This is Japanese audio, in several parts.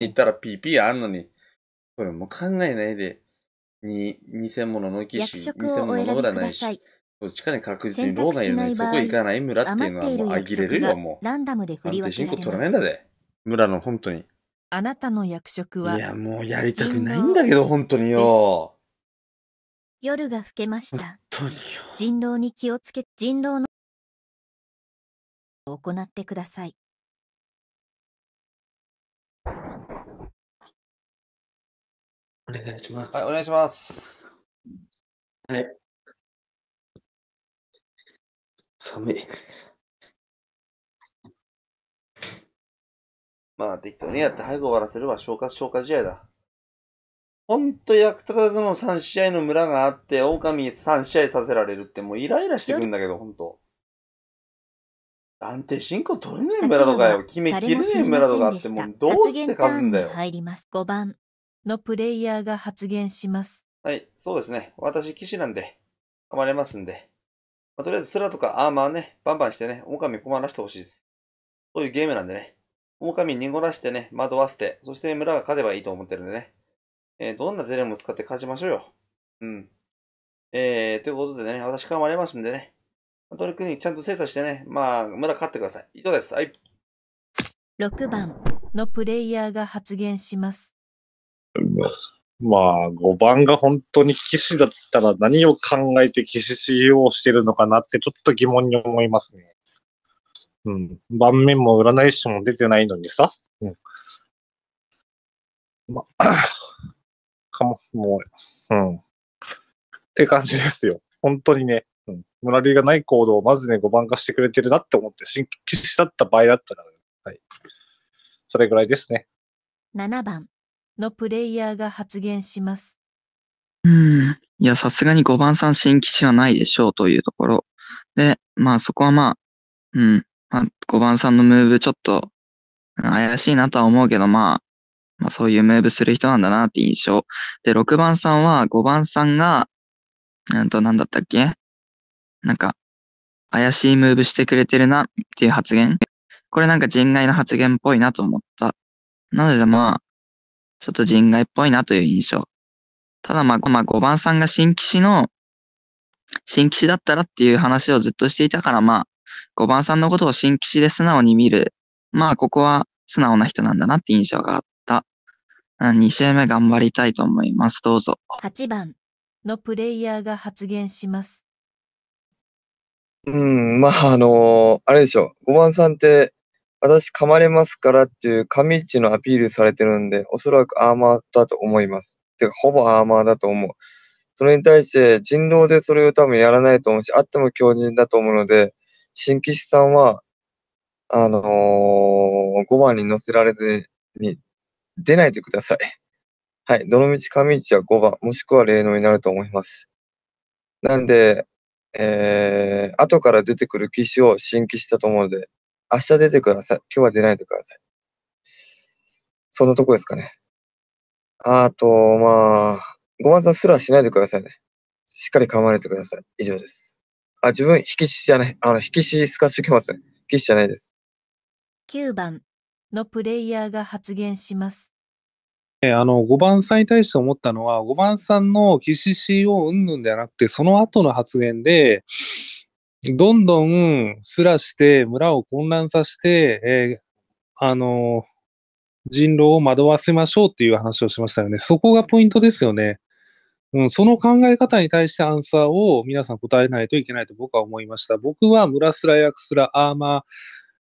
行ったら PP あんのに、それも考えないで、に、偽物の騎士、偽物のないし、どっちかに確実にローがいるのにそこ行かない村っていうのはもうあぎれるよ、もう。ランダムで振り分けられます。取らないんだぜ。村の本当に。あなたの役職は。いや、もうやりたくないんだけど、本当によ。夜が更けました。本当によ。人狼に気をつけ、人狼の。行ってください。お願いします。はい、お願いします。はい。寒い。まあ、適当にやって早く終わらせれば消化、消化試合だ。ほんと役立たずの3試合の村があって、狼3試合させられるってもうイライラしてくんだけど、ほんと。安定進行取れねえ村とかよ。決めきれねえ村とかあってもうどうして勝つんだよ。入ります番のプレイヤーが発言します。はい、そうですね。私、騎士なんで、噛まれますんで。まあ、とりあえず、空とかアーマーね、バンバンしてね、狼困らせてほしいです。そういうゲームなんでね。狼濁らしてね、惑わせて、そして村が勝てばいいと思ってるんでね。えー、どんなテレも使って勝ちましょうよ。うん。えー、ということでね、私噛まれますんでね。トリックにちゃんと精査してね、まあ、村勝ってください。以上です。はい。6番のプレイヤーが発言します。まあ、5番が本当に騎士だったら何を考えて騎士使用してるのかなってちょっと疑問に思いますね。うん。盤面も占い師も出てないのにさ。うん。まあ、かも、もう、うん。って感じですよ。本当にね。うん。村りがない行動をまずね、5番化してくれてるなって思って、新規士だった場合だったから、ね、はい。それぐらいですね。7番。のプレイヤーが発言します。うん。いや、さすがに5番さん新基地はないでしょうというところ。で、まあそこはまあ、うん。まあ、5番さんのムーブちょっと怪しいなとは思うけど、まあ、まあそういうムーブする人なんだなって印象。で、6番さんは5番さんが、うんと、なんだったっけなんか、怪しいムーブしてくれてるなっていう発言。これなんか人外の発言っぽいなと思った。なのでまあ、ちょっと人外っぽいなという印象。ただまあ、まあ、5番さんが新騎士の、新騎士だったらっていう話をずっとしていたから、まあ、5番さんのことを新騎士で素直に見る。まあ、ここは素直な人なんだなって印象があった。2試合目頑張りたいと思います。どうぞ。8番のプレイヤーが発言します。うん、まあ、あのー、あれでしょう。5番さんって、私噛まれますからっていう噛みっちのアピールされてるんで、おそらくアーマーだと思います。てか、ほぼアーマーだと思う。それに対して人狼でそれを多分やらないと思うし、あっても強靭だと思うので、新騎士さんは、あのー、5番に乗せられずに出ないでください。はい。どのみち上市は5番、もしくは霊能になると思います。なんで、えー、後から出てくる騎士を新騎士だと思うので、明日出てください。今日は出ないでください。そんなとこですかね。あと、まあ、ごまさんすらしないでくださいね。しっかり構れてください。以上です。あ、自分、引き死じゃない。あの、引き死すかしときますね。引き死じゃないです。9番のプレイヤーが発言します。えあの5番さんに対して思ったのは、5番さんの岸 c をうんぬんではなくて、その後の発言で、どんどんすらして村を混乱させて、えー、あのー、人狼を惑わせましょうっていう話をしましたよね。そこがポイントですよね。うん、その考え方に対してアンサーを皆さん答えないといけないと僕は思いました。僕は村すら役すらアーマー、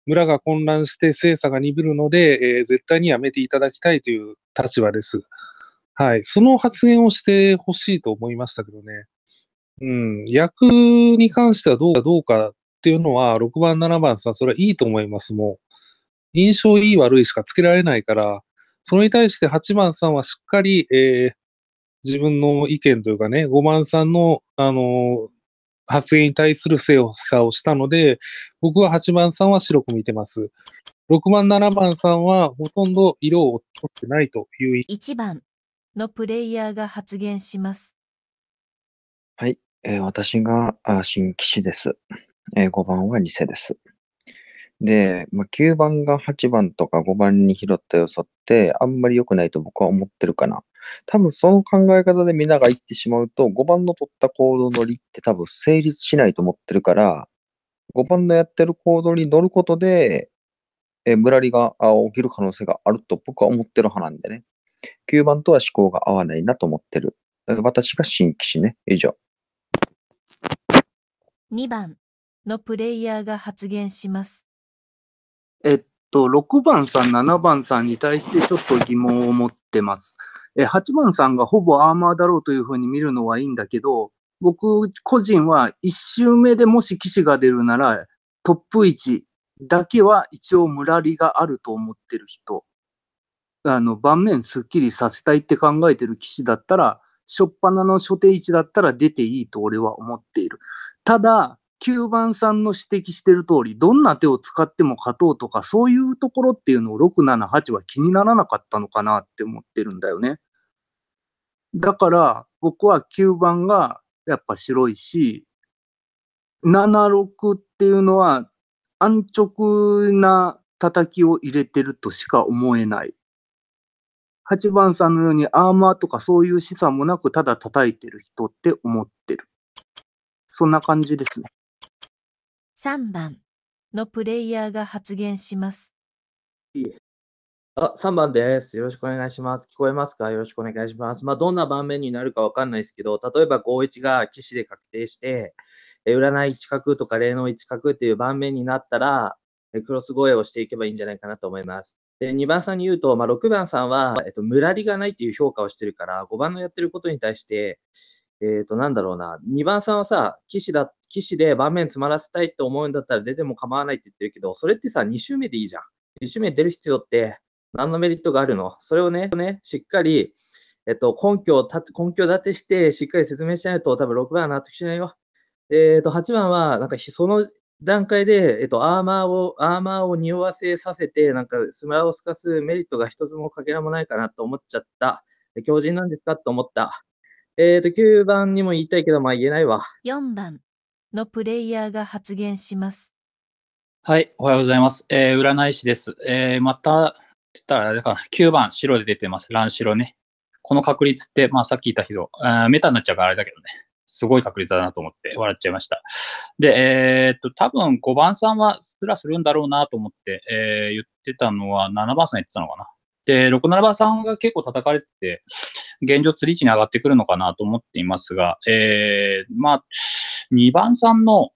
村が混乱して精査が鈍るので、えー、絶対にやめていただきたいという立場です。はい。その発言をしてほしいと思いましたけどね。役に関してはどうかどうかっていうのは、6番、7番さん、それはいいと思います、もう。印象いい悪いしかつけられないから、それに対して8番さんはしっかり、えー、自分の意見というかね、5番さんの、あのー、発言に対する精さをしたので、僕は8番さんは白く見てます。6番、7番さんはほとんど色を取ってないという。1番のプレイヤーが発言します。はい、えー、私が新騎士です。えー、5番は偽です。で、まあ、9番が8番とか5番に拾ったよそってあんまり良くないと僕は思ってるかな。多分その考え方で皆が言ってしまうと5番の取った行動の利って多分成立しないと思ってるから5番のやってる行動に乗ることで、えー、ムラリが起きる可能性があると僕は思ってる派なんでね。9番とは思考が合わないなと思ってる。私が新騎士ね。以上。2番のプレイヤーが発言します。えっと、6番さん、7番さんに対してちょっと疑問を持ってます。え8番さんがほぼアーマーだろうというふうに見るのはいいんだけど、僕個人は1周目でもし騎士が出るなら、トップ1だけは一応ムラリがあると思ってる人。あの、盤面すっきりさせたいって考えてる騎士だったら、初っ端の初手位置だったら出ていいと俺は思っている。ただ、9番さんの指摘してる通り、どんな手を使っても勝とうとか、そういうところっていうのを6、7、8は気にならなかったのかなって思ってるんだよね。だから、僕は9番がやっぱ白いし、7、6っていうのは安直な叩きを入れてるとしか思えない。8番さんのようにアーマーとかそういう資産もなくただ叩いてる人って思ってる。そんな感じですね。3番のプレイヤーが発言します。いえあ、3番です。よろしくお願いします。聞こえますかよろしくお願いします。まあ、どんな盤面になるかわかんないですけど、例えば5-1が騎士で確定して、占い1角とか霊能1角っていう盤面になったら、クロス越えをしていけばいいんじゃないかなと思います。で、2番さんに言うと、まあ、6番さんは、えっと、ムラリがないっていう評価をしてるから、5番のやってることに対して、えっ、ー、と、なんだろうな、2番さんはさ、騎士だ、騎士で盤面詰まらせたいって思うんだったら出ても構わないって言ってるけど、それってさ、2周目でいいじゃん。2周目出る必要って何のメリットがあるのそれをね、ねしっかり、えっと、根拠をて、根拠立てして、しっかり説明しないと、多分6番は納得しないよ。えっ、ー、と、8番は、なんか、その段階で、えっと、アーマーを、アーマーを匂わせさせて、なんか、スマラを透かすメリットが一つもかけらもないかなと思っちゃった。強靭なんですかと思った。えっ、ー、と、9番にも言いたいけど、まあ言えないわ。4番のプレイヤーが発言します。はい、おはようございます。えー、占い師です。えー、また、たら、だから9番、白で出てます。乱白ね。この確率って、まあさっき言ったけど、メタになっちゃうからあれだけどね。すごい確率だなと思って笑っちゃいました。で、えー、っと、多分5番さんはすらするんだろうなと思って、えー、言ってたのは、7番さん言ってたのかな。で、6七番さんが結構叩かれてて、現状釣り位置に上がってくるのかなと思っていますが、えー、まあ、2番さんの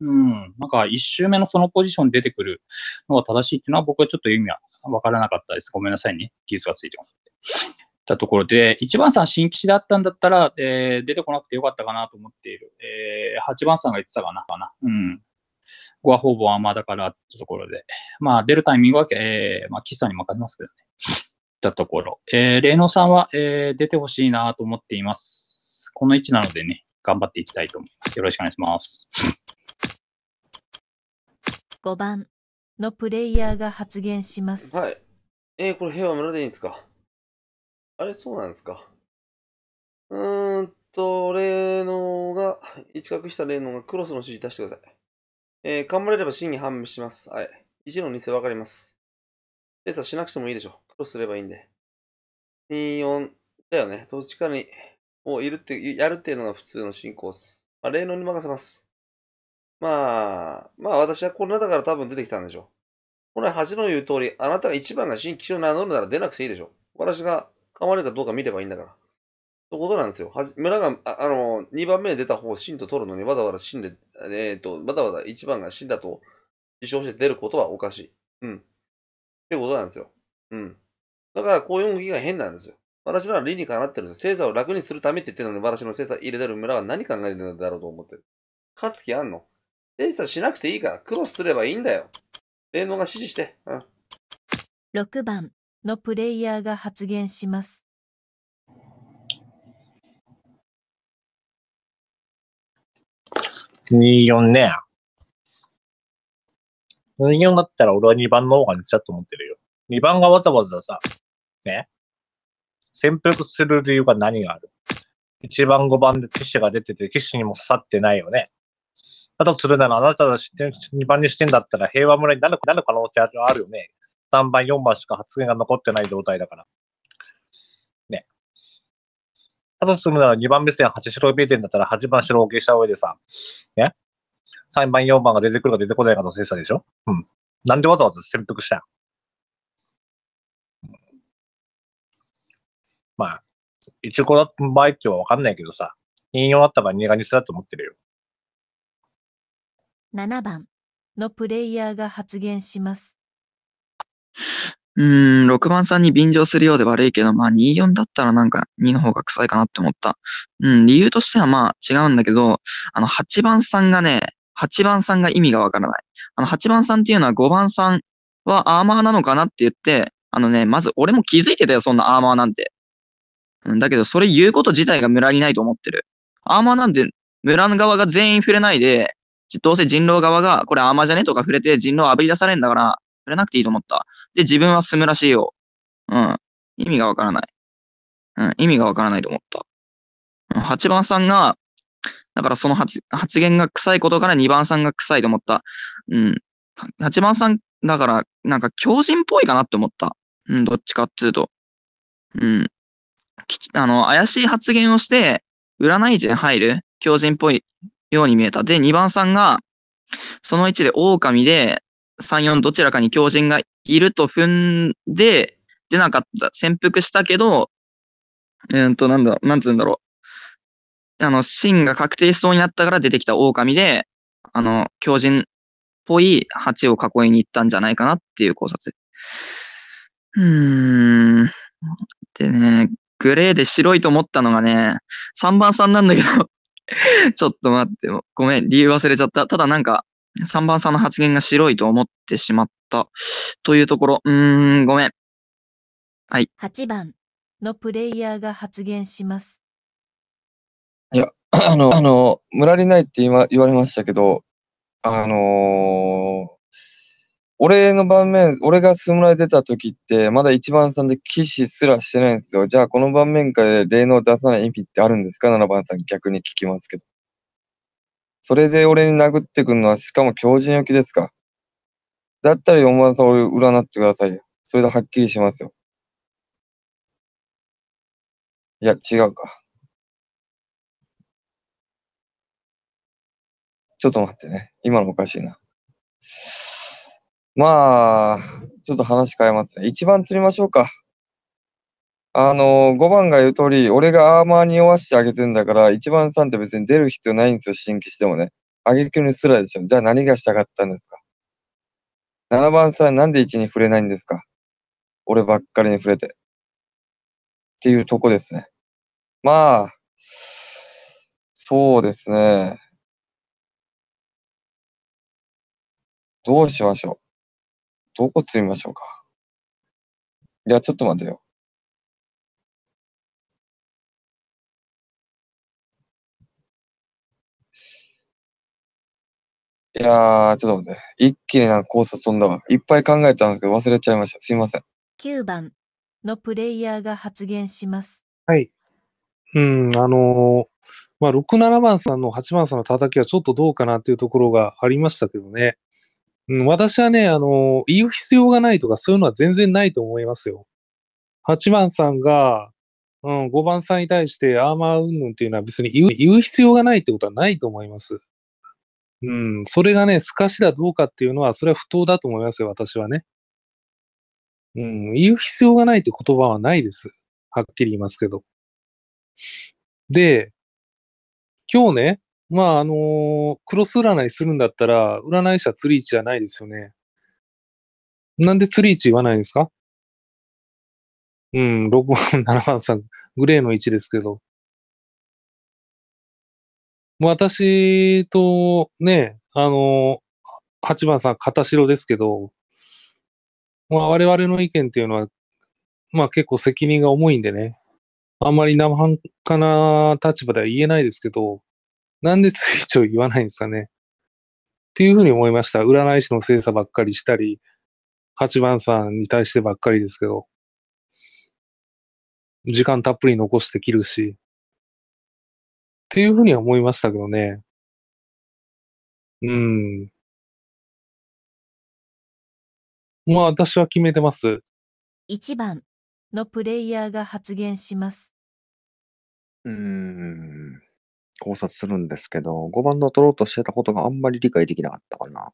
うん、なんか1周目のそのポジション出てくるのが正しいっていうのは僕はちょっと意味はわからなかったです。ごめんなさいね。技術がついてます。て。たところで、1番さん新騎士だったんだったら、えー、出てこなくてよかったかなと思っている。えー、8番さんが言ってたかな。かなうん。こはほぼアーマだからってところで、まあ、出るタイミングは、えー、まあ、岸さんに任せますけどね。だところ。えー、霊能さんは、えー、出てほしいなと思っています。この位置なのでね、頑張っていきたいと思います。よろしくお願いします。5番のプレイヤーが発言します。はい。えー、これ平和村でいいんですかあれ、そうなんですかうーんと、霊能が、一角した霊能がクロスの指示出してください。えー、頑張れれば真に判明します。はい。一の偽わかります。精査しなくてもいいでしょ。クロスすればいいんで。2、4だよね。どっちかに、をいるって、やるっていうのが普通の進行です。まあ、霊能に任せます。まあ、まあ私はこなだから多分出てきたんでしょう。本来8の言う通り、あなたが一番が新規を名乗るなら出なくていいでしょう。私が頑張れるかどうか見ればいいんだから。ということなんですよ。村が、ああの、2番目に出た方を真と取るのに、わざわざ真で、えっ、ー、と、わざわざ1番が真だと自称して出ることはおかしい。うん。ってことなんですよ。うん。だから、こういう動きが変なんですよ。私らは理にかなってるんですよ。精査を楽にするためって言ってるのに、私の精査入れてる村は何考えてるんだろうと思ってる。勝つ気あんの精査しなくていいから、クロスすればいいんだよ。霊能が指示して。うん。6番のプレイヤーが発言します。24ね。24だったら俺は2番の方が似ちゃうと思ってるよ。2番がわざわざさ、ね。潜伏する理由が何がある ?1 番5番で騎士が出てて、騎士にも刺さってないよね。だとするなら、あなたが2番にしてんだったら平和村になる可能性あるよね。3番、4番しか発言が残ってない状態だから。ただ進むなら2番目線8白 B 点だったら8番白を消した上でさ、ね。3番4番が出てくるか出てこないかの精査でしょうん。なんでわざわざ潜伏したんまあ、一応だった場合ってはわかんないけどさ、引用だった場合2が2スだと思ってるよ。7番のプレイヤーが発言します。うん、6番さんに便乗するようで悪いけど、まあ24だったらなんか2の方が臭いかなって思った。うん、理由としてはまあ違うんだけど、あの8番さんがね、8番さんが意味がわからない。あの8番さんっていうのは5番さんはアーマーなのかなって言って、あのね、まず俺も気づいてたよ、そんなアーマーなんて。だけどそれ言うこと自体が村にないと思ってる。アーマーなんて村の側が全員触れないで、どうせ人狼側が、これアーマーじゃねとか触れて人狼を炙り出されんだから、触れなくていいと思った。で、自分は住むらしいよ。うん。意味がわからない。うん、意味がわからないと思った。うん、8番さんが、だからその発発言が臭いことから2番さんが臭いと思った。うん。8番さん、だから、なんか狂人っぽいかなって思った。うん、どっちかっつうと。うん。あの、怪しい発言をして、占い師に入る狂人っぽいように見えた。で、2番さんが、その1で狼で、3、4どちらかに狂人がいると踏んで、出なかった、潜伏したけど、うー、と、なんだ、なんつうんだろう。あの、芯が確定しそうになったから出てきた狼で、あの、狂人っぽい蜂を囲いに行ったんじゃないかなっていう考察。うーん。でね、グレーで白いと思ったのがね、3番さんなんだけど ちょっと待って、ごめん、理由忘れちゃった。ただなんか、3番さんの発言が白いと思ってしまった。というところ、うーん、ごめん。はい。8番のプレイヤーが発言します。いや、あの、あの、むらりないって今言われましたけど、あのー、俺の盤面、俺がスムラに出た時って、まだ1番さんで騎士すらしてないんですよ。じゃあ、この盤面下で霊能出さない意味ってあるんですか ?7 番さん逆に聞きますけど。それで俺に殴ってくんのは、しかも強靭焼きですか。だったら4田さん俺占ってくださいよ。それではっきりしますよ。いや、違うか。ちょっと待ってね。今のおかしいな。まあ、ちょっと話変えますね。一番釣りましょうか。あの、5番が言う通り、俺がアーマーに弱してあげてんだから、1番さんって別に出る必要ないんですよ、新規してもね。あげきにすらでしょ。じゃあ何がしたかったんですか ?7 番さんなんで1に触れないんですか俺ばっかりに触れて。っていうとこですね。まあ、そうですね。どうしましょう。どこ積みましょうか。いや、ちょっと待てよ。いやー、ちょっと待って。一気になんか考察飛んだわ。いっぱい考えたんですけど忘れちゃいました。すいません。9番のプレイヤーが発言します。はい。うん、あのーまあ、6、7番さんの8番さんの叩きはちょっとどうかなっていうところがありましたけどね。うん、私はね、あのー言う必要がないとかそういうのは全然ないと思いますよ。8番さんが、うん、5番さんに対してアーマー云々っていうのは別に言う言う必要がないってことはないと思います。うん、それがね、透かしだどうかっていうのは、それは不当だと思いますよ、私はね。うん、言う必要がないって言葉はないです。はっきり言いますけど。で、今日ね、まあ、あのー、クロス占いするんだったら、占い師は釣り位置じゃないですよね。なんで釣り位置言わないんですかうん、6番、7番さん、グレーの位置ですけど。私とね、あの、八番さん、片白ですけど、まあ、我々の意見っていうのは、まあ結構責任が重いんでね、あんまり生半可な立場では言えないですけど、なんでついちょい言わないんですかね。っていうふうに思いました。占い師の精査ばっかりしたり、八番さんに対してばっかりですけど、時間たっぷり残して切るし、っていうふうには思いましたけどね。うん。まあ、私は決めてます。1番のプレイヤーが発言します。うーん。考察するんですけど、5番の取ろうとしてたことがあんまり理解できなかったかな。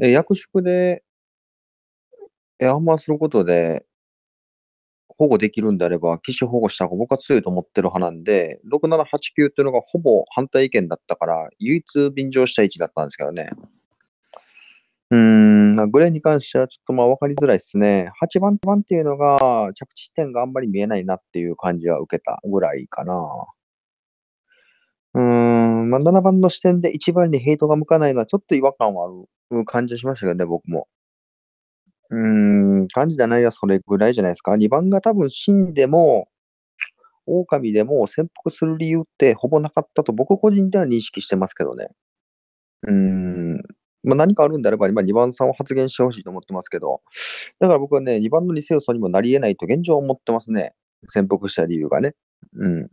え、役職で、え、あんますることで、保護できるんであれば、機種保護した方が僕は強いと思ってる派なんで、6789っていうのがほぼ反対意見だったから、唯一便乗した位置だったんですけどね。うん、グレーに関してはちょっとまあ分かりづらいですね。8番番っていうのが着地点があんまり見えないなっていう感じは受けたぐらいかな。うん、まあ、7番の視点で1番にヘイトが向かないのはちょっと違和感はある感じしましたけどね、僕も。うーん、感じゃないはそれぐらいじゃないですか。2番が多分死んでも、狼でも潜伏する理由ってほぼなかったと僕個人では認識してますけどね。うーん。まあ、何かあるんであれば、今2番さんを発言してほしいと思ってますけど、だから僕はね、2番の偽予想にもなり得ないと現状思ってますね。潜伏した理由がね。うん。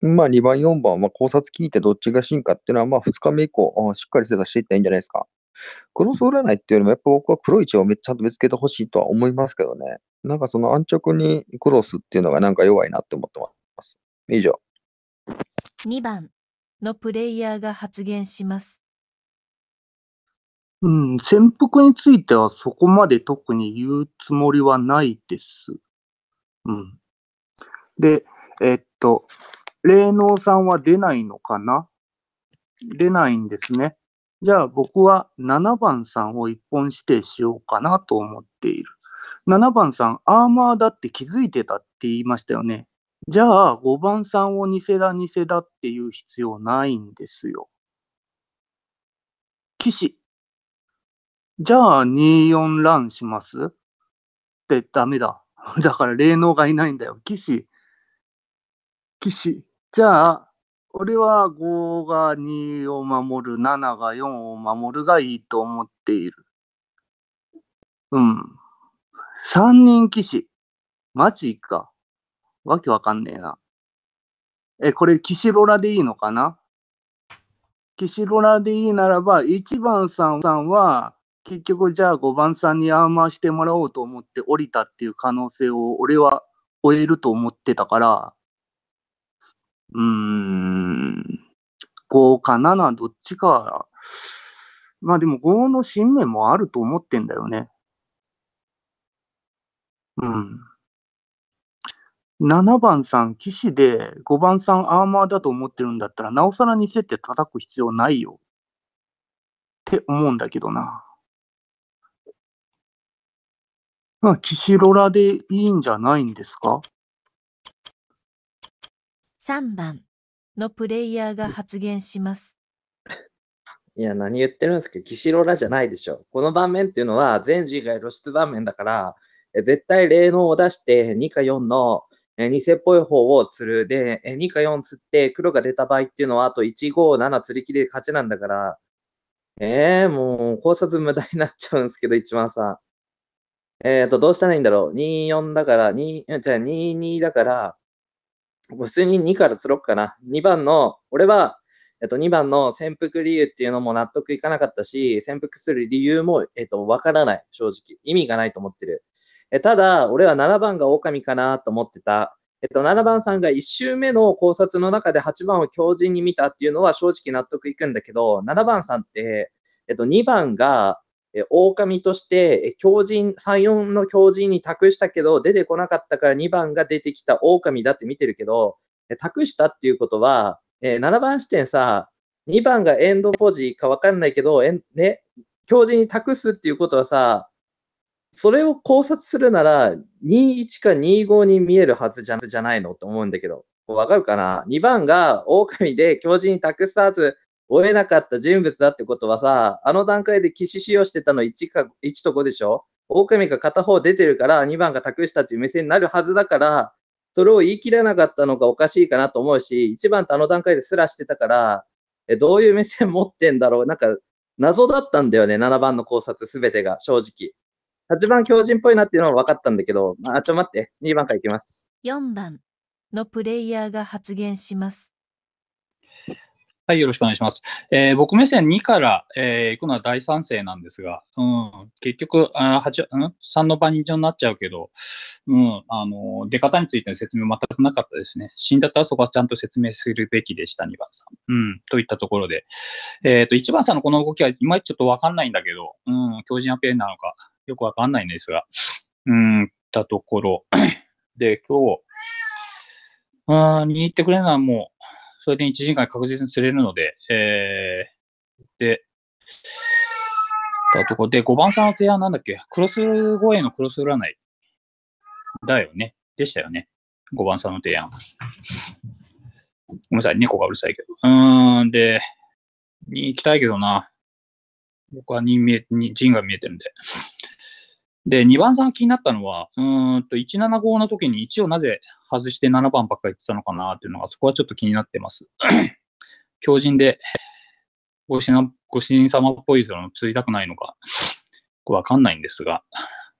まあ2番、4番は考察聞いてどっちが進かっていうのは、まあ2日目以降、しっかり精査していったらいいんじゃないですか。クロス占いっていうよりも、やっぱ僕は黒い血をちゃんと見つけてほしいとは思いますけどね。なんかその安直にクロスっていうのがなんか弱いなって思ってます。以上。2番のプレイヤーが発言します。うん、潜伏についてはそこまで特に言うつもりはないです。うん。で、えっと、霊能さんは出ないのかな出ないんですね。じゃあ僕は7番さんを一本指定しようかなと思っている。7番さん、アーマーだって気づいてたって言いましたよね。じゃあ5番さんを偽だ偽だっていう必要ないんですよ。騎士。じゃあ24ランしますってダメだ。だから霊能がいないんだよ。騎士。騎士。じゃあ俺は5が2を守る、7が4を守るがいいと思っている。うん。3人騎士。マジか。わけわかんねえな。え、これ、騎士ロラでいいのかな騎士ロラでいいならば、1番さんは、結局じゃあ5番さんにアーマーしてもらおうと思って降りたっていう可能性を俺は終えると思ってたから、うーん、5か7、どっちか。まあでも5の新面もあると思ってんだよね。うん。7番さん、騎士で5番さん、アーマーだと思ってるんだったら、なおさらせって叩く必要ないよ。って思うんだけどな。まあ、騎士ロラでいいんじゃないんですか3番のプレイヤーが発言します。いや、何言ってるんですか岸シロラじゃないでしょ。この場面っていうのは、全人外露出場面だから、絶対霊能を出して、2か4の偽っぽい方を釣る。で、2か4釣って黒が出た場合っていうのは、あと1、5、7釣り切りで勝ちなんだから、えー、もう考察無駄になっちゃうんですけど、一番さん。えっ、ー、と、どうしたらいいんだろう。2、4だから、2、じゃあ2、2だから、普通に2から釣ろっかな。2番の、俺は、えっと、2番の潜伏理由っていうのも納得いかなかったし、潜伏する理由も、えっと、わからない。正直。意味がないと思ってる。えただ、俺は7番が狼かなと思ってた。えっと、7番さんが1周目の考察の中で8番を強靭に見たっていうのは正直納得いくんだけど、7番さんって、えっと、2番が、え狼として、狂人、3、4の狂人に託したけど、出てこなかったから2番が出てきた狼だって見てるけど、託したっていうことは、え7番視点さ、2番がエンドポジかわかんないけど、えね、教人に託すっていうことはさ、それを考察するなら、21か25に見えるはずじゃないのと思うんだけど。わかるかな ?2 番が狼で狂人に託すはず追えなかった人物だってことはさ、あの段階で騎士使用してたの 1, か1と5でしょ狼が片方出てるから2番が託したという目線になるはずだから、それを言い切れなかったのがおかしいかなと思うし、1番ってあの段階ですらしてたから、えどういう目線持ってんだろうなんか、謎だったんだよね、7番の考察すべてが、正直。8番強人っぽいなっていうのは分かったんだけど、まあ、ちょ待って、2番からいきます。4番のプレイヤーが発言します。はい、よろしくお願いします。えー、僕目線2から、えー、行くのは大賛成なんですが、うん、結局、あ8ん、3の番以上になっちゃうけど、うん、あの、出方についての説明全くなかったですね。死んだったらそこはちゃんと説明するべきでした、2番さん。うん、といったところで。えっ、ー、と、1番さんのこの動きはいまいちちょっとわかんないんだけど、うん、強靭なペンなのか、よくわかんないんですが、うん、ったところ。で、今日、あん、握ってくれるのはもう、それで1時間確実に釣れるので、えー、で、だとこで、5番さんの提案なんだっけクロス越えのクロス占い。だよね。でしたよね。5番さんの提案。ごめんなさい、猫がうるさいけど。うーん、で、に行きたいけどな。僕は見え、人が見えてるんで。で、2番さんが気になったのは、うんと、175の時に1をなぜ外して7番ばっかり言ってたのかなっていうのが、そこはちょっと気になってます。強靭で、ご主人様っぽいその釣りたくないのか、わかんないんですが、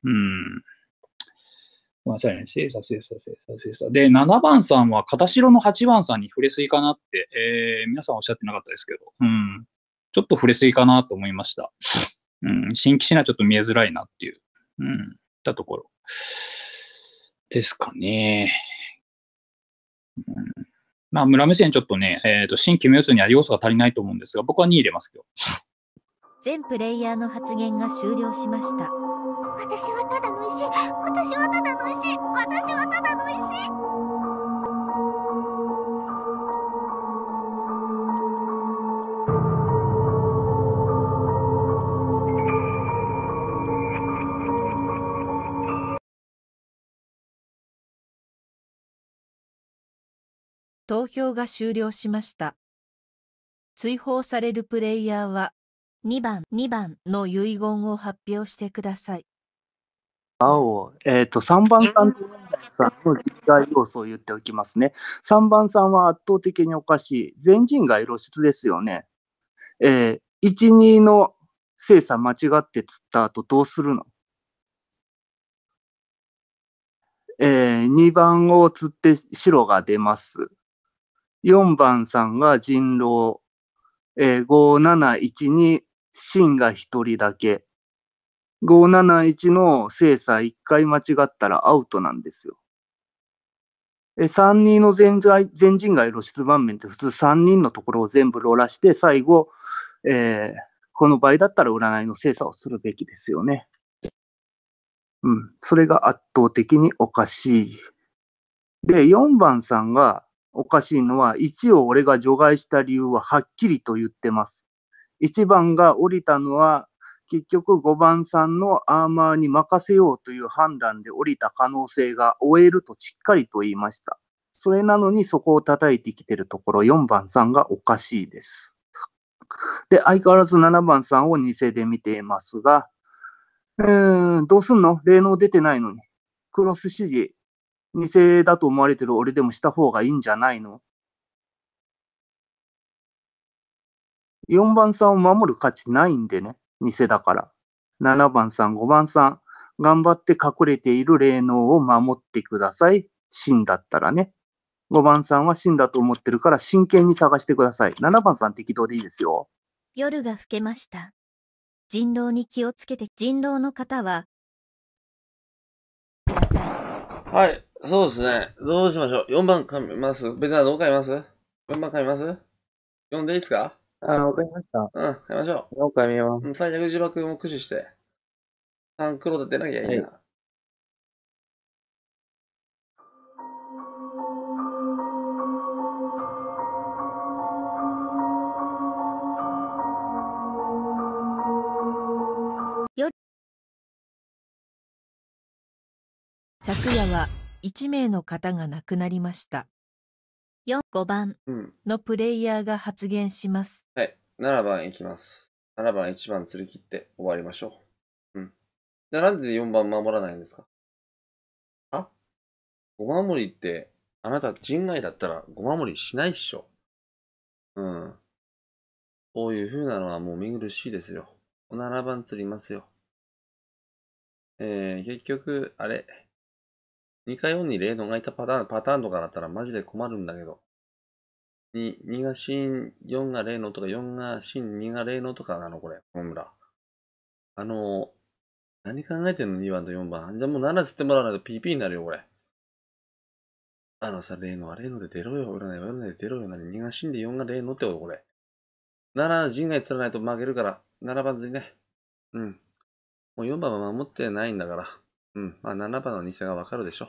うん。ごめんなさいね。精査、精査、精査、精査。で、7番さんは、片白の8番さんに触れすぎかなって、えー、皆さんおっしゃってなかったですけど、うん。ちょっと触れすぎかなと思いました。うん。新規しなちょっと見えづらいなっていう。うん、たところですかね。うん、まあ、村目線ちょっとね、えーと、新規無四には要素が足りないと思うんですが、僕は2位入れますけど。全プレイヤーの発言が終了しました。私はただの石、私はただの石、私はただの石。投票が終了しました。追放されるプレイヤーは、2番、2番の遺言を発表してください。青、えー、と、3番さんとさんの実態要素を言っておきますね。3番さんは圧倒的におかしい。全人が露出ですよね。えー、1、2の精査間違って釣った後どうするのえー、2番を釣って白が出ます。4番さんが人狼、えー、571に真が1人だけ。571の精査1回間違ったらアウトなんですよ。え32の全全人外露出盤面って普通3人のところを全部ローラして、最後、えー、この場合だったら占いの精査をするべきですよね。うん、それが圧倒的におかしい。で、4番さんがおかしいのは、1を俺が除外した理由ははっきりと言ってます。1番が降りたのは、結局5番さんのアーマーに任せようという判断で降りた可能性が終えるとしっかりと言いました。それなのにそこを叩いてきてるところ4番さんがおかしいです。で、相変わらず7番さんを偽で見ていますが、うー、どうすんの霊能出てないのに。クロス指示偽だと思われてる俺でもした方がいいんじゃないの ?4 番さんを守る価値ないんでね、偽だから。7番さん、5番さん、頑張って隠れている霊能を守ってください。真だったらね。5番さんは真だと思ってるから真剣に探してください。7番さん適当でいいですよ。夜が更けました。人狼に気をつけて、人狼の方は、はい。そうですね。どうしましょう。4番噛みます別などう買います ?4 番噛みますんでいいですかああ、わかりました。うん、買いましょう。4噛みます。最弱呪縛も駆使して、3黒で出なきゃいいな。はい1名の方が亡くなりました。4、5番のプレイヤーが発言します。はい。7番いきます。7番1番釣り切って終わりましょう。うん。じゃあなんで4番守らないんですかあ5守りって、あなた人外だったらご守りしないっしょ。うん。こういう風なのはもう見苦しいですよ。7番釣りますよ。えー、結局、あれ、似たように例のがいたパターン、パターンとかだったらマジで困るんだけど。二、2が真、4が例のとか、4が真、2が例のとかなの、これ、この村。あの、何考えてんの ?2 番と4番。じゃあもう7つってもらわないと PP になるよ、これ。あのさ、例のは例ので出ろよ、占いは占いで出ろよ、二2が真で4が例のってこと、これ。7、陣外釣らないと負けるから、7番釣りね。うん。もう4番は守ってないんだから。うん、まあ7番の偽がわかるでしょ。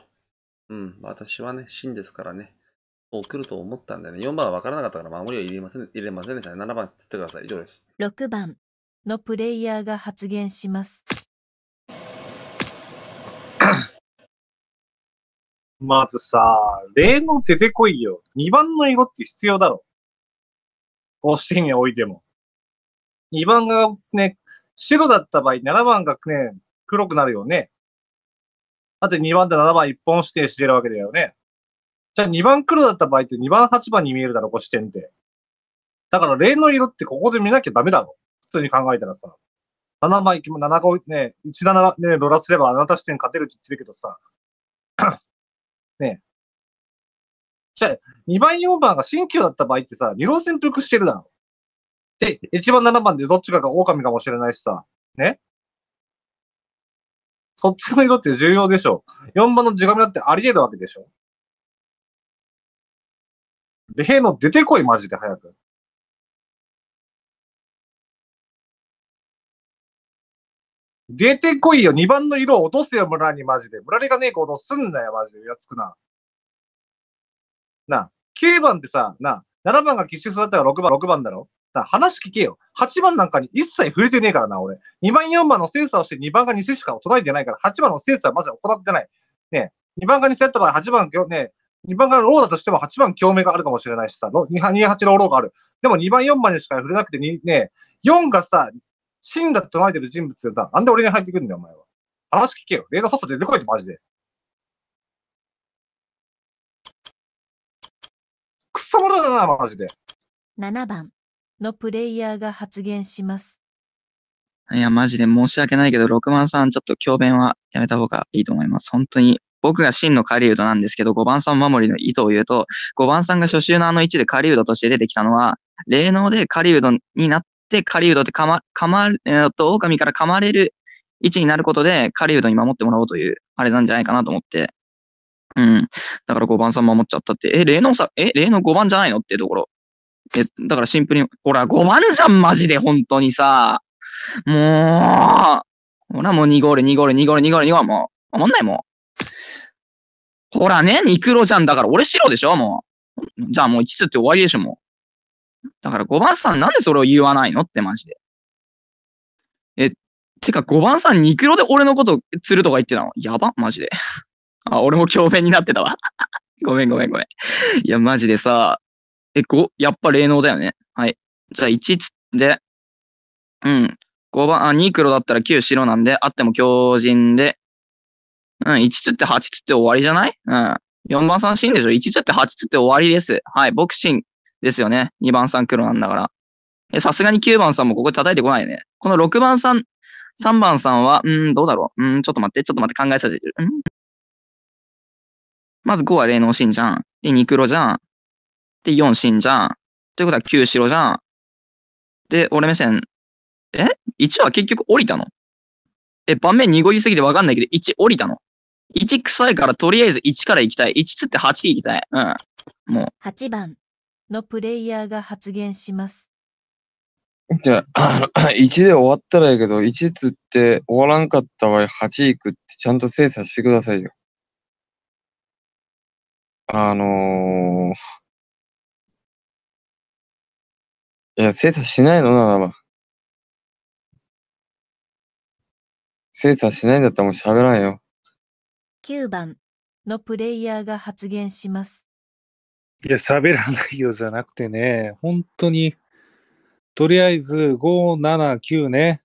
うん、私はね、真ですからね、そう来ると思ったんだよね、4番はわからなかったから守りは入れません入れませんでしたね。7番つってください。以上です。6番のプレイヤーが発言します。まずさ、例の出てこいよ。2番の英語って必要だろ。甲子園においても。2番がね、白だった場合、7番がね、黒くなるよね。だって2番で7番1本指定してるわけだよね。じゃあ2番黒だった場合って2番8番に見えるだろ、こ視点って。だから例の色ってここで見なきゃダメだろ。普通に考えたらさ。7枚、7個、ね、17ね、ロラすればあなた視点勝てるって言ってるけどさ。ねじゃあ、2番4番が新旧だった場合ってさ、二郎潜伏してるだろ。で、1番7番でどっちかが狼かもしれないしさ。ね。そっちの色って重要でしょ。4番の地紙だってあり得るわけでしょ。例の出てこい、マジで早く。出てこいよ。2番の色を落とせよ、村に、マジで。村にがねえことすんなよ、マジで。やつくな。な9番ってさ、な7番が喫出だったら6番、6番だろだ話聞けよ。8番なんかに一切触れてねえからな、俺。2番、4番のセンサーをして2番が2世しか唱えてないから、8番のセンサーはまず行ってない。ね、2番が2世だった場合、8番、ね、2番がローだとしても8番共鳴があるかもしれないしさ、28ローローがある。でも2番、4番にしか触れなくて、ね、4がさ、真だて唱えてる人物だ。なんで俺に入ってくるんだよ、お前は。話聞けよ。レーダーさっさと出てこいって、マジで。くそもだな、マジで。7番。のプレイヤーが発言します。いや、マジで申し訳ないけど、6番さん、ちょっと教鞭はやめた方がいいと思います。本当に僕が真の狩人なんですけど、5番さん守りの意図を言うと、5番さんが初週のあの位置で狩人として出てきたのは、霊能で狩人になって、狩人ってかま、かま、えー、っと、狼から噛まれる位置になることで、狩人に守ってもらおうという、あれなんじゃないかなと思って。うん。だから5番さん守っちゃったって、え、霊能さ、え、霊能5番じゃないのっていうところ。え、だからシンプルに、ほら、5番じゃん、マジで、本当にさ。もう、ほら、もう2ゴール、2ゴール、2ゴール、2ゴール、2ゴール、もう、守んない、もう。ほらね、肉黒じゃん、だから俺白でしょ、もう。じゃあもう1つって終わりでしょ、もう。だから5番さん、なんでそれを言わないのって、マジで。え、てか5番さん、肉黒で俺のこと、釣るとか言ってたの。やば、マジで。あ、俺も共鳴になってたわ。ごめんごめんごめん。いや、マジでさ、え、5、やっぱ霊能だよね。はい。じゃあ1つで、うん。5番、あ、2黒だったら9白なんで、あっても強靭で、うん、1つって8つって終わりじゃないうん。4番死んでしょ ?1 つって8つって終わりです。はい。ボクシンですよね。2番さん黒なんだから。え、さすがに9番さんもここで叩いてこないよね。この6番さん、3番さんは、うん、どうだろう。うん、ちょっと待って、ちょっと待って、考えさせてる。うんまず5は霊能神じゃん。で、2黒じゃん。で、4んじゃん。ということは9白じゃん。で、俺目線、え ?1 は結局降りたのえ、盤面濁りすぎてわかんないけど、1降りたの ?1 臭いからとりあえず1から行きたい。1つって8行きたい。うん。もう。8番のプレイヤーが発言します。じゃあ、あの、1で終わったらいけど、1つって終わらんかった場合、8行くってちゃんと精査してくださいよ。あのー、いや、精査しないのならば。精査しないんだったらもう喋らんよ。9番のプレイヤーが発言します。いや、喋らないよじゃなくてね、本当に、とりあえず5、7、9ね。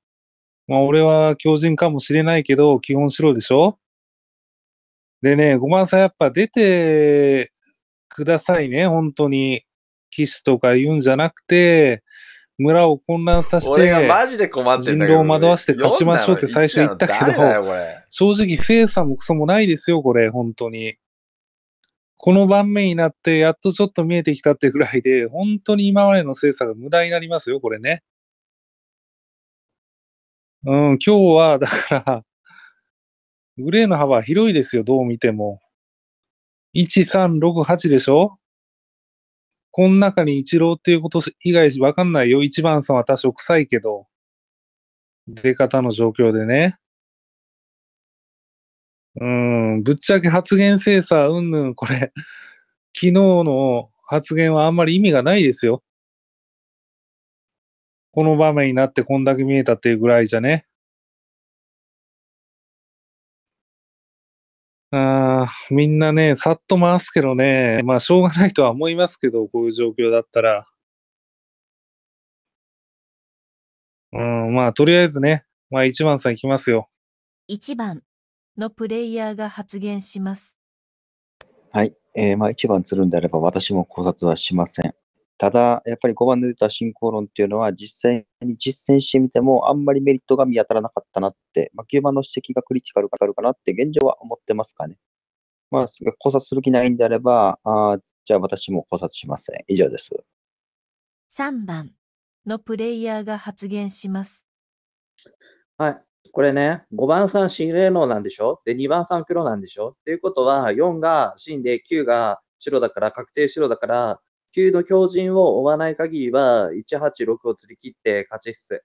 まあ、俺は強人かもしれないけど、基本白でしょでね、5番さんやっぱ出てくださいね、本当に。キスとか言うんじゃなくて、村を混乱させて、人狼を惑わして勝ちましょうって最初言ったけど、正直精査もクソもないですよ、これ、本当に。この盤面になって、やっとちょっと見えてきたってぐらいで、本当に今までの精査が無駄になりますよ、これね。うん、今日は、だから、グレーの幅広いですよ、どう見ても。1、3、6、8でしょこの中に一郎っていうこと以外わかんないよ。一番さんは多少臭いけど、出方の状況でね。うん、ぶっちゃけ発言精査、うんぬん、これ、昨日の発言はあんまり意味がないですよ。この場面になってこんだけ見えたっていうぐらいじゃね。あみんなね、さっと回すけどね、まあ、しょうがないとは思いますけど、こういう状況だったら。うん、まあ、とりあえずね、まあ、1番さんいきますよ。1番のプレイヤーが発言します。はい。えー、まあ、1番つるんであれば、私も考察はしません。ただ、やっぱり5番で出た進行論っていうのは、実際に実践してみても、あんまりメリットが見当たらなかったなって、まあ、9番の指摘がクリティカルかかるかなって、現状は思ってますかね。まあ、考察する気ないんであれば、あじゃあ私も考察しません。以上です。3番のプレイヤーが発言します。はい。これね、5番さん新霊能なんでしょで、2番さん黒なんでしょということは、4が真で9が白だから、確定白だから、級の強靭を追わない限りは、186を釣り切って勝ちっす。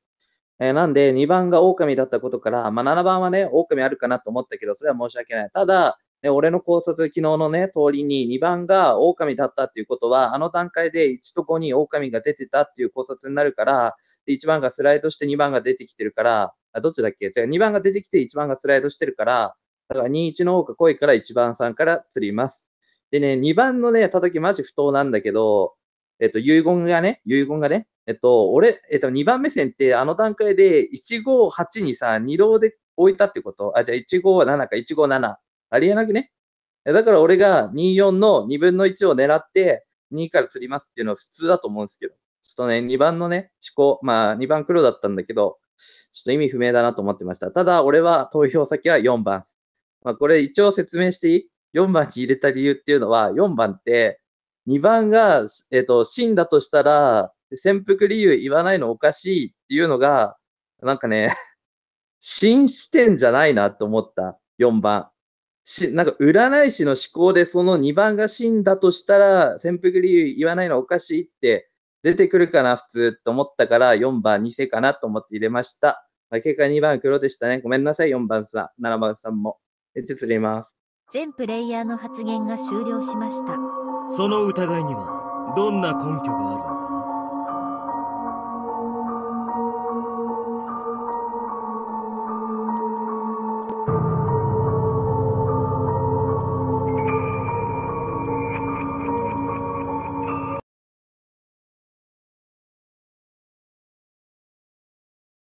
えー、なんで、2番が狼だったことから、まあ、7番はね、狼あるかなと思ったけど、それは申し訳ない。ただ、ね、俺の考察、昨日のね、通りに2番が狼だったっていうことは、あの段階で1と5に狼が出てたっていう考察になるから、1番がスライドして2番が出てきてるから、あどっちだっけ違う、2番が出てきて1番がスライドしてるから、だから21の方が濃いから1番さんから釣ります。でね、2番のね、叩きマジ不当なんだけど、えっと、遺言がね、遺言がね、えっと、俺、えっと、2番目線ってあの段階で158にさ、2浪で置いたってことあ、じゃあ157か157。ありえなくねだから俺が24の2分の1を狙って2から釣りますっていうのは普通だと思うんですけど。ちょっとね、2番のね、思考、まあ2番黒だったんだけど、ちょっと意味不明だなと思ってました。ただ俺は投票先は4番。まあこれ一応説明していい4番に入れた理由っていうのは、4番って、2番が、えっ、ー、と、死んだとしたら、潜伏理由言わないのおかしいっていうのが、なんかね、新視点じゃないなと思った、4番。し、なんか占い師の思考でその2番が死んだとしたら、潜伏理由言わないのおかしいって出てくるかな、普通と思ったから、4番偽かなと思って入れました。結果2番黒でしたね。ごめんなさい、4番さん、7番さんも。え、実入ます。全プレイヤーの発言が終了しましたその疑いにはどんな根拠があるのかな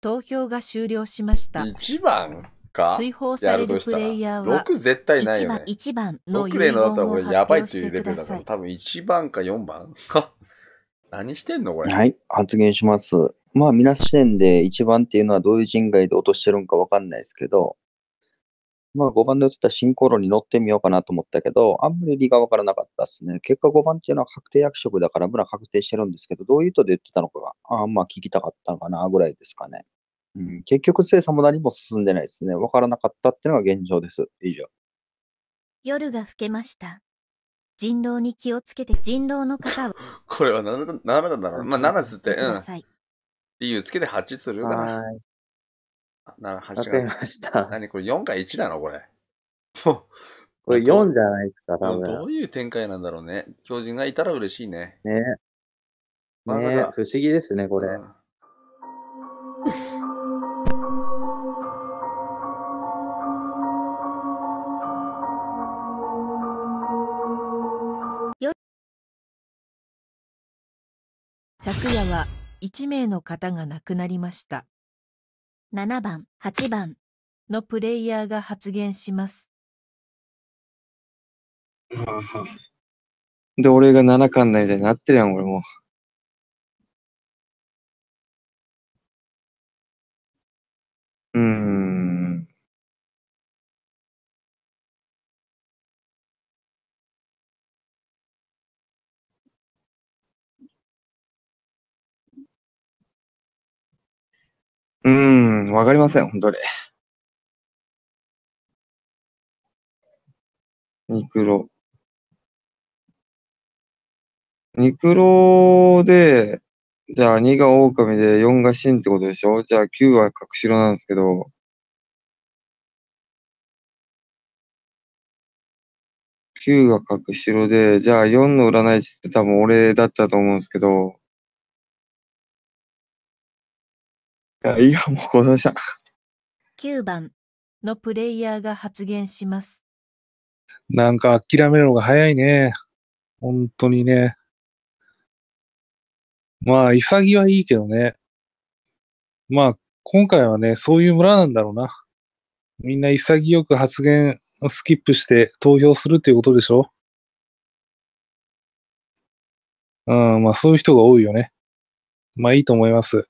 投票が終了しました。一番か追放されるプレイヤーは6絶対ないよね。1番の6例のだったらこれやばいっていうレベルだから、多分1番か4番か。何してんのこれ。はい、発言します。まあ、皆視点で1番っていうのはどういう人外で落としてるんかわかんないですけど、まあ、5番で打ってた進行論に乗ってみようかなと思ったけど、あんまり理がわからなかったですね。結果5番っていうのは確定役職だから、村確定してるんですけど、どういう人で言ってたのかが、あまあ聞きたかったのかなぐらいですかね。結局精査も何も進んでないですね。わからなかったっていうのが現状です。以上。夜が更けました。人狼に気をつけて人狼の方は。これは7なんだろう。まあ7つって、うん。理由つけて8するかな。な、8が。わかました。何これ4か1なのこれ。これ4じゃないですか、多分。どういう展開なんだろうね。狂人がいたら嬉しいね。ね。ま、ね、不思議ですね、これ。うん昨夜は1名の方が亡くなりました7番8番のプレイヤーが発言しますで俺が7巻内でなってるやん俺もうーん、わかりません、本当に。ニクロ。ニクロで、じゃあ2が狼で4が真ってことでしょじゃあ9は隠しろなんですけど、9が隠しろで、じゃあ4の占い師って多分俺だったと思うんですけど、や、いいよ、もうこのし9番のプレイヤーが発言します。なんか諦めるのが早いね。本当にね。まあ、潔はいいけどね。まあ、今回はね、そういう村なんだろうな。みんな潔く発言スキップして投票するっていうことでしょうん、まあそういう人が多いよね。まあいいと思います。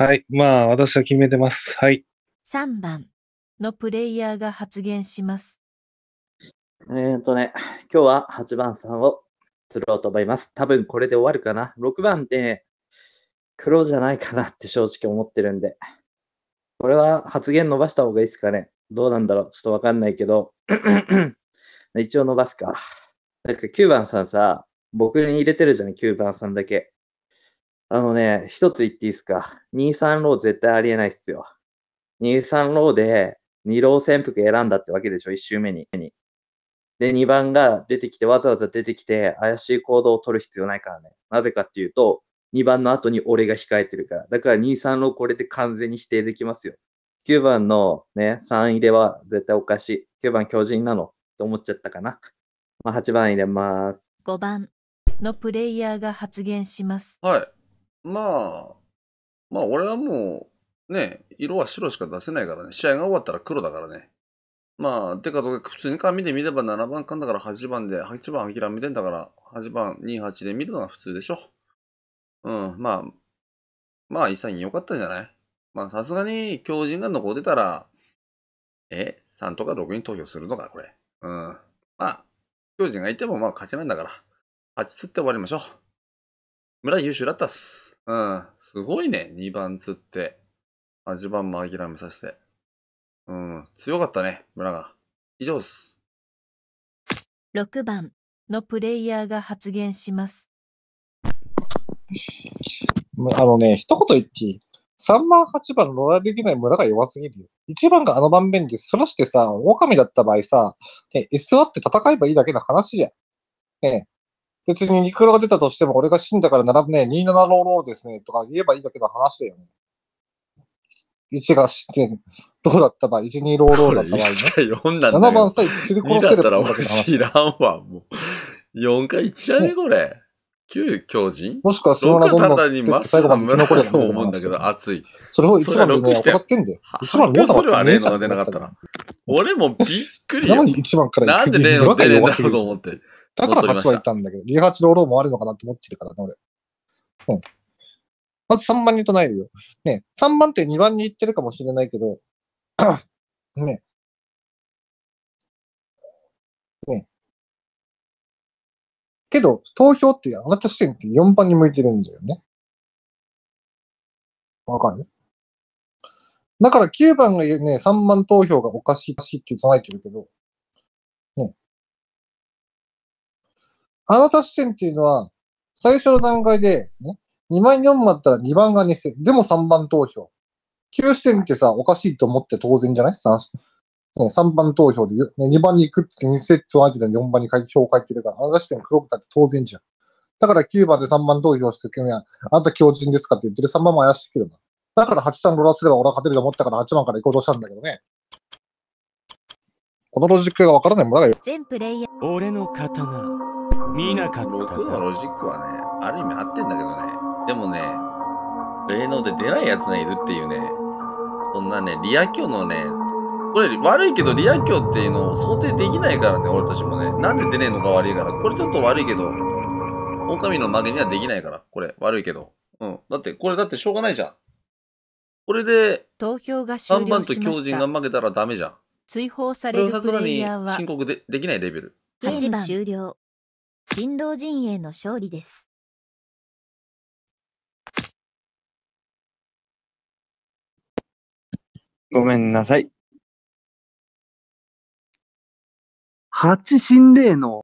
はい。まあ、私は決めてます。はい。3番のプレイヤーが発言します。えー、っとね、今日は8番さんを釣ろうと思います。多分これで終わるかな。6番で黒じゃないかなって正直思ってるんで。これは発言伸ばした方がいいですかね。どうなんだろう。ちょっとわかんないけど。一応伸ばすか。なんか9番さんさ、僕に入れてるじゃん、9番さんだけ。あのね、一つ言っていいですか。2、3ロー絶対ありえないっすよ。2、3ローで2ロー潜伏選んだってわけでしょ、1周目に。で、2番が出てきて、わざわざ出てきて、怪しい行動を取る必要ないからね。なぜかっていうと、2番の後に俺が控えてるから。だから2、3ローこれで完全に否定できますよ。9番のね、3入れは絶対おかしい。9番巨人なのって思っちゃったかな。まあ、8番入れます。5番のプレイヤーが発言します。はい。まあ、まあ俺はもう、ね、色は白しか出せないからね。試合が終わったら黒だからね。まあ、てか、普通に紙で見れば7番勘んだから8番で、8番諦めてんだから、8番28で見るのが普通でしょ。うん、まあ、まあ、イン良かったんじゃないまあ、さすがに強人が残ってたら、え ?3 とか6に投票するのか、これ。うん。まあ、強人がいてもまあ勝ちなんだから、8つって終わりましょう。村優秀だったっす。うん。すごいね。2番釣って。8番も諦めさせて。うん。強かったね、村が。以上っす。6番のプレイヤーが発言します。あのね、一言言っていい ?3 番、8番、ロラできない村が弱すぎるよ。1番があの盤面でそらしてさ、狼だった場合さ、ね、居座って戦えばいいだけの話じゃん。ね別にニクロが出たとしても、俺が死んだから並ぶね、2766ですね、とか言えばいいだけの話だよね。1が死んで、どうだった場合、1、2ローローだった場合、ね。ん7番さえ釣り殺せる2ったら俺知らんわ、もう。4か1じゃね、これ。9強人もしくはそのままどんどんっ最後まで生き残ると思うんだけど、熱 い。それを1番でも当ってんだよ。番どうする例のが出なかったら。俺もびっくりよ。なんで番からで例の出ねえんだろうと思って。だから8はいたんだけど、18ローローもあるのかなと思ってるからね、俺。うん。まず3番に唱えるよ。ね、3番って2番に行ってるかもしれないけど、ね。ね。けど、投票ってあなた視点って4番に向いてるんだよね。わかるだから9番がね、3番投票がおかしいって唱えてるけど、あなた視点っていうのは、最初の段階で、ね、2万4万あったら2番が2選、でも3番投票。9視点ってさ、おかしいと思って当然じゃない ?3、ね、3番投票で、ね、2番に行くって2セットアジで4番に票を書いてるから、あなた視点黒くたって当然じゃん。だから9番で3番投票してくには、あなた強人ですかって言ってる3番も怪しいけどな。だから8三ローすれば俺は勝てると思ったから8番から行こうとしたんだけどね。このロジックがわからない村がよ。全プレイヤー。俺の刀。見なかった6のロジックはね、ある意味合ってんだけどね。でもね、霊能で出ない奴がいるっていうね、そんなね、リア教のね、これ悪いけどリア教っていうのを想定できないからね、俺たちもね。なんで出ねえのか悪いから。これちょっと悪いけど、狼の負けにはできないから、これ悪いけど。うん。だって、これだってしょうがないじゃん。これで、投票が3番と狂人が負けたらダメじゃん。追放されるプレイヤーは。さすがに申告でできないレベル。8番終了。人狼陣営の勝利です。ごめんなさい。八神霊の